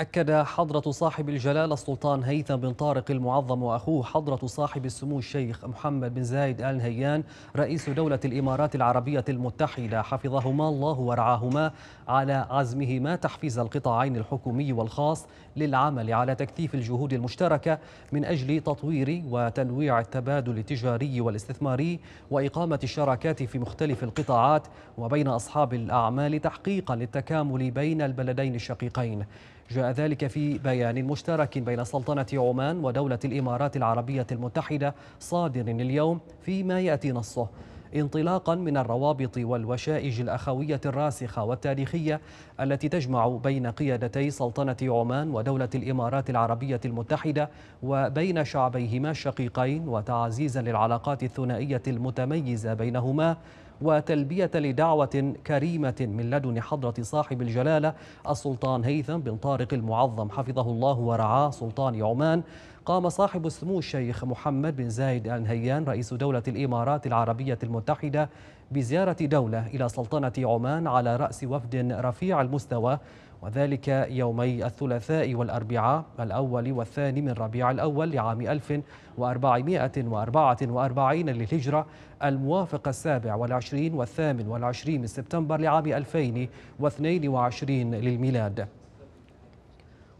أكد حضرة صاحب الجلالة السلطان هيثم بن طارق المعظم وأخوه حضرة صاحب السمو الشيخ محمد بن زايد آل نهيان رئيس دولة الإمارات العربية المتحدة حفظهما الله ورعاهما على عزمهما تحفيز القطاعين الحكومي والخاص للعمل على تكثيف الجهود المشتركة من أجل تطوير وتنويع التبادل التجاري والاستثماري وإقامة الشراكات في مختلف القطاعات وبين أصحاب الأعمال تحقيقا للتكامل بين البلدين الشقيقين جاء ذلك في بيان مشترك بين سلطنة عمان ودولة الإمارات العربية المتحدة صادر اليوم فيما يأتي نصه انطلاقا من الروابط والوشائج الأخوية الراسخة والتاريخية التي تجمع بين قيادتي سلطنة عمان ودولة الإمارات العربية المتحدة وبين شعبيهما الشقيقين وتعزيزا للعلاقات الثنائية المتميزة بينهما وتلبية لدعوة كريمة من لدن حضرة صاحب الجلالة السلطان هيثم بن طارق المعظم حفظه الله ورعاه سلطان عمان قام صاحب السمو الشيخ محمد بن زايد آل نهيان رئيس دولة الإمارات العربية المتحدة بزيارة دولة إلى سلطنة عمان على رأس وفد رفيع المستوى وذلك يومي الثلاثاء والأربعاء الأول والثاني من ربيع الأول لعام 1444 للهجرة الموافق السابع والعشرين والثامن والعشرين من سبتمبر لعام 2022 للميلاد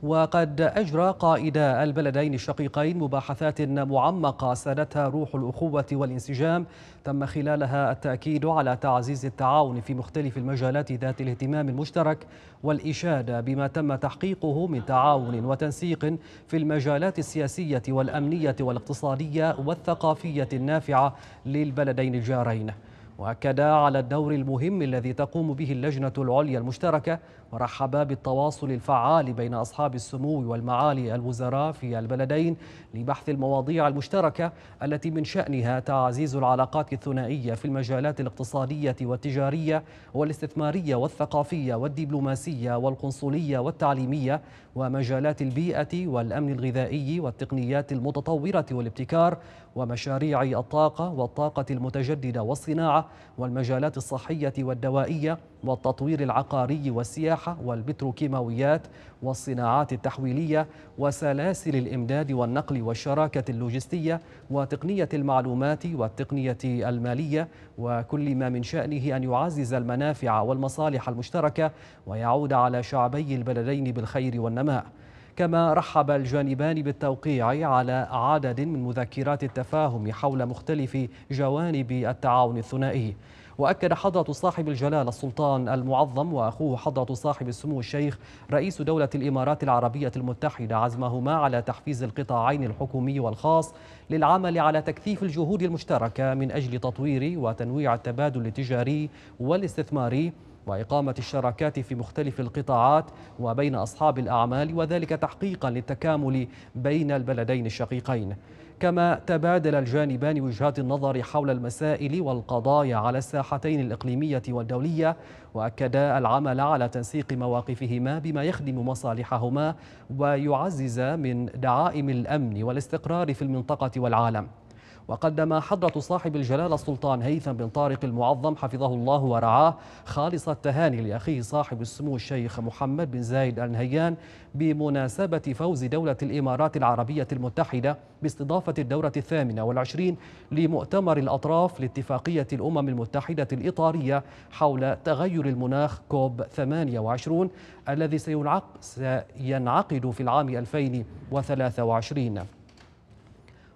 وقد أجرى قائدا البلدين الشقيقين مباحثات معمقة سادتها روح الأخوة والانسجام تم خلالها التأكيد على تعزيز التعاون في مختلف المجالات ذات الاهتمام المشترك والإشادة بما تم تحقيقه من تعاون وتنسيق في المجالات السياسية والأمنية والاقتصادية والثقافية النافعة للبلدين الجارين واكدا على الدور المهم الذي تقوم به اللجنه العليا المشتركه ورحبا بالتواصل الفعال بين اصحاب السمو والمعالي الوزراء في البلدين لبحث المواضيع المشتركه التي من شانها تعزيز العلاقات الثنائيه في المجالات الاقتصاديه والتجاريه والاستثماريه والثقافيه والدبلوماسيه والقنصليه والتعليميه ومجالات البيئه والامن الغذائي والتقنيات المتطوره والابتكار ومشاريع الطاقه والطاقه المتجدده والصناعه والمجالات الصحية والدوائية والتطوير العقاري والسياحة والبتروكيماويات والصناعات التحويلية وسلاسل الإمداد والنقل والشراكة اللوجستية وتقنية المعلومات والتقنية المالية وكل ما من شأنه أن يعزز المنافع والمصالح المشتركة ويعود على شعبي البلدين بالخير والنماء كما رحب الجانبان بالتوقيع على عدد من مذكرات التفاهم حول مختلف جوانب التعاون الثنائي وأكد حضرة صاحب الجلالة السلطان المعظم وأخوه حضرة صاحب السمو الشيخ رئيس دولة الإمارات العربية المتحدة عزمهما على تحفيز القطاعين الحكومي والخاص للعمل على تكثيف الجهود المشتركة من أجل تطوير وتنويع التبادل التجاري والاستثماري وإقامة الشراكات في مختلف القطاعات وبين أصحاب الأعمال وذلك تحقيقا للتكامل بين البلدين الشقيقين كما تبادل الجانبان وجهات النظر حول المسائل والقضايا على الساحتين الإقليمية والدولية وأكدا العمل على تنسيق مواقفهما بما يخدم مصالحهما ويعزز من دعائم الأمن والاستقرار في المنطقة والعالم وقدم حضرة صاحب الجلالة السلطان هيثم بن طارق المعظم حفظه الله ورعاه خالص التهاني لأخيه صاحب السمو الشيخ محمد بن زايد آل نهيان بمناسبة فوز دولة الإمارات العربية المتحدة باستضافة الدورة الثامنة والعشرين لمؤتمر الأطراف لاتفاقية الأمم المتحدة الإطارية حول تغير المناخ كوب 28 الذي سينعقد في العام 2023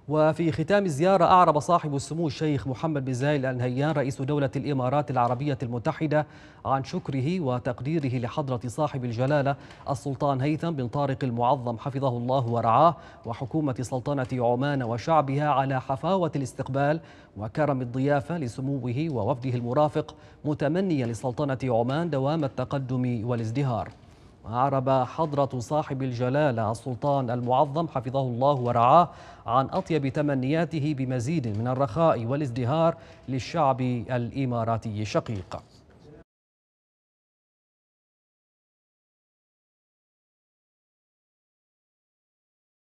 وفي ختام الزيارة أعرب صاحب السمو الشيخ محمد بن زايد آل نهيان رئيس دولة الإمارات العربية المتحدة عن شكره وتقديره لحضرة صاحب الجلالة السلطان هيثم بن طارق المعظم حفظه الله ورعاه وحكومة سلطنة عمان وشعبها على حفاوة الاستقبال وكرم الضيافة لسموه ووفده المرافق متمنيا لسلطنة عمان دوام التقدم والازدهار أعرب حضرة صاحب الجلالة السلطان المعظم حفظه الله ورعاه عن أطيب تمنياته بمزيد من الرخاء والازدهار للشعب الإماراتي الشقيق